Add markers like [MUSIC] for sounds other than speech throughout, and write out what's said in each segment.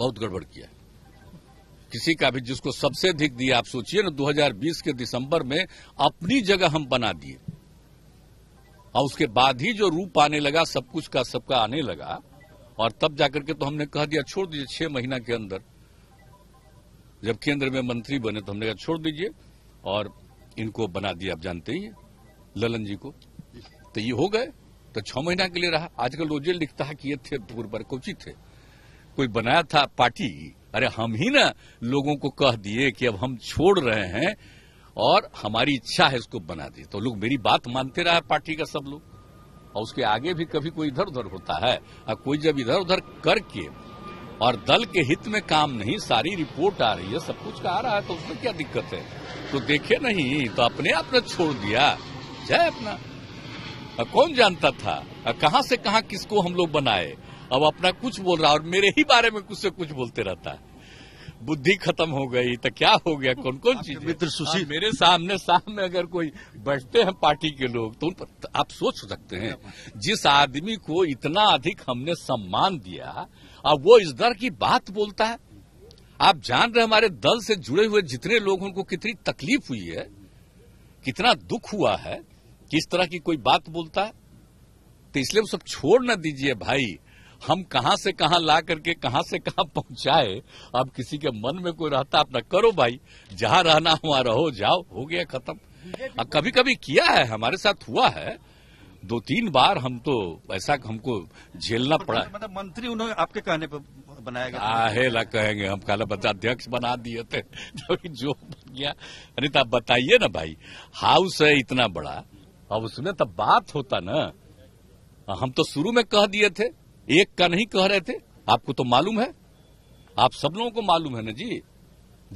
बहुत गड़बड़ किया किसी का भी जिसको सबसे अधिक दिया आप सोचिए ना 2020 के दिसंबर में अपनी जगह हम बना दिए और उसके बाद ही जो रूप आने लगा सब कुछ का सबका आने लगा और तब जाकर के तो हमने कह दिया छोड़ दीजिए छह महीना के अंदर जब केंद्र में मंत्री बने तो हमने कहा छोड़ दीजिए और इनको बना दिया आप जानते ही ललन जी को तो ये हो गए तो छह महीना के लिए रहा आजकल रोजे लिखता है कि ये थे पूर्व कोची थे कोई बनाया था पार्टी अरे हम ही ना लोगों को कह दिए कि अब हम छोड़ रहे हैं और हमारी इच्छा है इसको बना दी तो लोग मेरी बात मानते रहे पार्टी का सब लोग और उसके आगे भी कभी कोई इधर उधर होता है और कोई जब इधर उधर करके और दल के हित में काम नहीं सारी रिपोर्ट आ रही है सब कुछ का आ रहा है तो उसमें क्या दिक्कत है तो देखे नहीं तो अपने आप ने छोड़ दिया जय अपना कौन जानता था कहां से कहां किसको हम लोग बनाए अब अपना कुछ बोल रहा है और मेरे ही बारे में कुछ से कुछ बोलते रहता है बुद्धि खत्म हो गई तो क्या हो गया कौन कौन चीज मित्र सुशील हाँ, मेरे सामने सामने अगर कोई बैठते हैं पार्टी के लोग तो उन पर आप सोच सकते हैं जिस आदमी को इतना अधिक हमने सम्मान दिया अब वो इस दर की बात बोलता है आप जान रहे हमारे दल से जुड़े हुए जितने लोग उनको कितनी तकलीफ हुई है कितना दुख हुआ है किस तरह की कोई बात बोलता है तो इसलिए वो सब छोड़ ना दीजिए भाई हम कहां से कहां ला करके कहां से कहां पहुंचाए अब किसी के मन में कोई रहता अपना करो भाई जहां रहना वहां रहो जाओ हो गया खत्म कभी कभी किया है हमारे साथ हुआ है दो तीन बार हम तो ऐसा हमको झेलना पड़ा मतलब मंत्री उन्होंने आपके कहने पर बनाया गया कहेंगे हम काला बता अध्यक्ष बना दिए थे [LAUGHS] जो बन गया अरे तो आप बताइए ना भाई हाउस है इतना बड़ा अब उसमें तो बात होता ना हम तो शुरू में कह दिए थे एक का नहीं कह रहे थे आपको तो मालूम है आप सब लोगों को मालूम है ना जी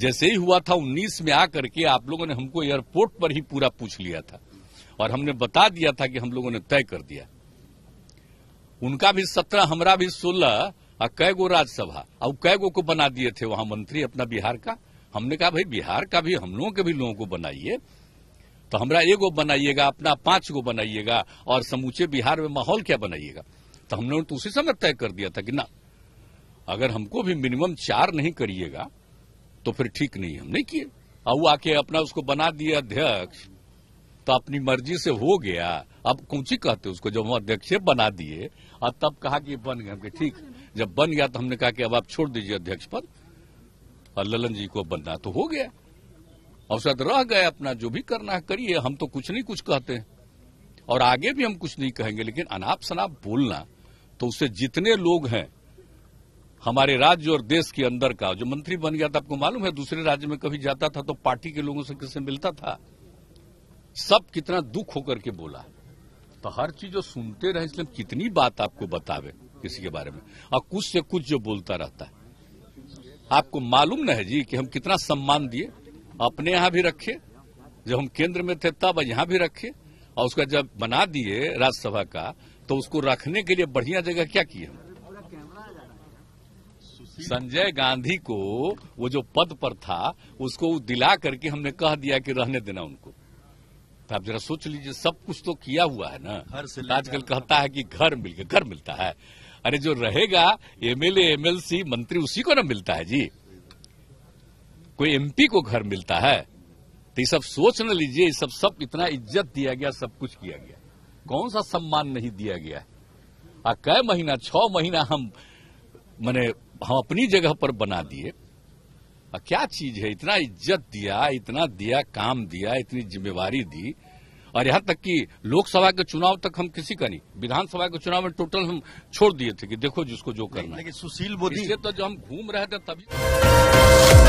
जैसे ही हुआ था 19 में आकर के आप लोगों ने हमको एयरपोर्ट पर ही पूरा पूछ लिया था और हमने बता दिया था कि हम लोगों ने तय कर दिया उनका भी सत्रह हमारा भी सोलह और कै गो राज्यसभा और कै गो को बना दिए थे वहां मंत्री अपना बिहार का हमने कहा भाई बिहार का भी हम लोगों के भी लोगों को बनाइए तो हमारा एगो बनाइएगा अपना पांच गो बनाइएगा और समूचे बिहार में माहौल क्या बनाइएगा तो हमने तो उसी समय तय कर दिया था कि ना अगर हमको भी मिनिमम चार नहीं करिएगा तो फिर ठीक नहीं हम नहीं किए और वो आके अपना उसको बना दिया अध्यक्ष तो अपनी मर्जी से हो गया अब कौची कहते उसको जब हम अध्यक्ष बना दिए और तब कहा कि बन गया हमके ठीक जब बन गया तो हमने कहा कि अब आप छोड़ दीजिए अध्यक्ष पद और ललन जी को बनना तो हो गया अवसर तो रह गए अपना जो भी करना है करिए हम तो कुछ नहीं कुछ कहते हैं और आगे भी हम कुछ नहीं कहेंगे लेकिन अनाप शनाप बोलना तो उससे जितने लोग हैं हमारे राज्य और देश के अंदर का जो मंत्री बन गया था आपको मालूम है दूसरे राज्य में कभी जाता था तो पार्टी के लोगों से किससे मिलता था सब कितना दुख होकर के बोला तो हर चीज जो सुनते रहे इसलिए कितनी बात आपको बतावे किसी के बारे में और कुछ से कुछ जो बोलता रहता है आपको मालूम न है जी कि हम कितना सम्मान दिए अपने यहां भी रखे जब हम केंद्र में थे तब यहां भी रखे और उसका जब बना दिए राज्यसभा का तो उसको रखने के लिए बढ़िया जगह क्या किया संजय गांधी को वो जो पद पर था उसको दिला करके हमने कह दिया कि रहने देना उनको तो आप जरा सोच लीजिए सब कुछ तो किया हुआ है ना तो आजकल कहता है कि घर मिल गया घर मिलता है अरे जो रहेगा एमएलए एमएलसी मंत्री उसी को ना मिलता है जी कोई एमपी को घर मिलता है तो ये सब सोच न लीजिए सब सब इतना इज्जत दिया गया सब कुछ किया गया कौन सा सम्मान नहीं दिया गया है आ कै महीना छ महीना हम मैंने हम अपनी जगह पर बना दिए आ क्या चीज है इतना इज्जत दिया इतना दिया काम दिया इतनी जिम्मेवारी दी और यहाँ तक कि लोकसभा के चुनाव तक हम किसी का नहीं विधानसभा के चुनाव में टोटल हम छोड़ दिए थे कि देखो जिसको जो करना है सुशील मोदी तो जो हम घूम रहे थे तभी